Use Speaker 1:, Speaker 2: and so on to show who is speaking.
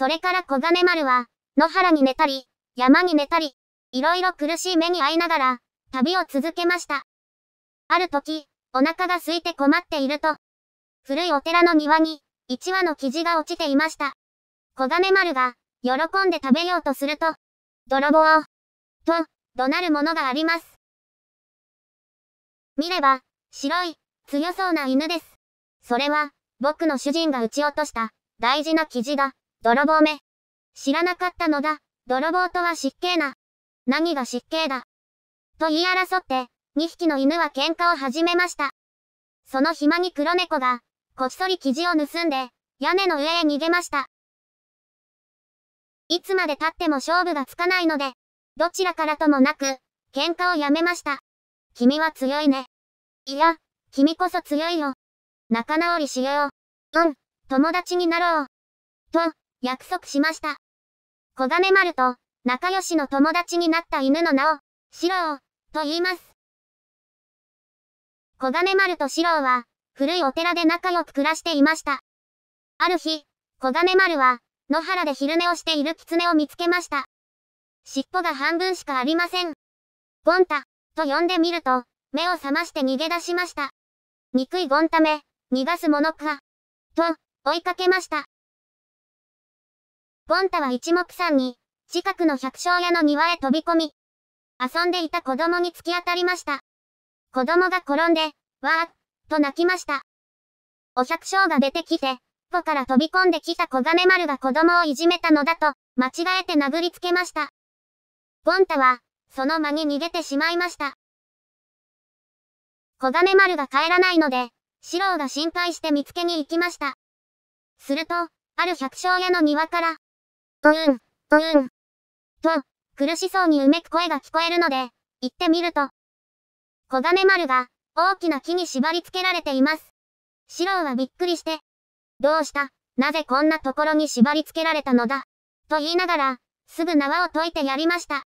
Speaker 1: それから小金丸は、野原に寝たり、山に寝たり、いろいろ苦しい目に遭いながら、旅を続けました。ある時、お腹が空いて困っていると、古いお寺の庭に、一羽の生地が落ちていました。小金丸が、喜んで食べようとすると、泥棒、と、怒鳴るものがあります。見れば、白い、強そうな犬です。それは、僕の主人が撃ち落とした、大事な生地が、泥棒め。知らなかったのだ。泥棒とは失敬な。何が失敬だ。と言い争って、2匹の犬は喧嘩を始めました。その暇に黒猫が、こっそり生地を盗んで、屋根の上へ逃げました。いつまで経っても勝負がつかないので、どちらからともなく、喧嘩をやめました。君は強いね。いや、君こそ強いよ。仲直りしよう。うん、友達になろう。と、約束しました。小金丸と仲良しの友達になった犬の名を、シロウと言います。小金丸とシロウは、古いお寺で仲良く暮らしていました。ある日、小金丸は、野原で昼寝をしている狐を見つけました。尻尾が半分しかありません。ゴンタ、と呼んでみると、目を覚まして逃げ出しました。憎いゴンタめ、逃がすものか、と、追いかけました。ボンタは一目散に、近くの百姓屋の庭へ飛び込み、遊んでいた子供に突き当たりました。子供が転んで、わーっと泣きました。お百姓が出てきて、ポから飛び込んできた小金丸が子供をいじめたのだと、間違えて殴りつけました。ボンタは、その間に逃げてしまいました。小金丸が帰らないので、四郎が心配して見つけに行きました。すると、ある百姓屋の庭から、ぽうん、ぽうん。と、苦しそうにうめく声が聞こえるので、行ってみると。小金丸が、大きな木に縛り付けられています。四郎はびっくりして、どうしたなぜこんなところに縛り付けられたのだと言いながら、すぐ縄を解いてやりました。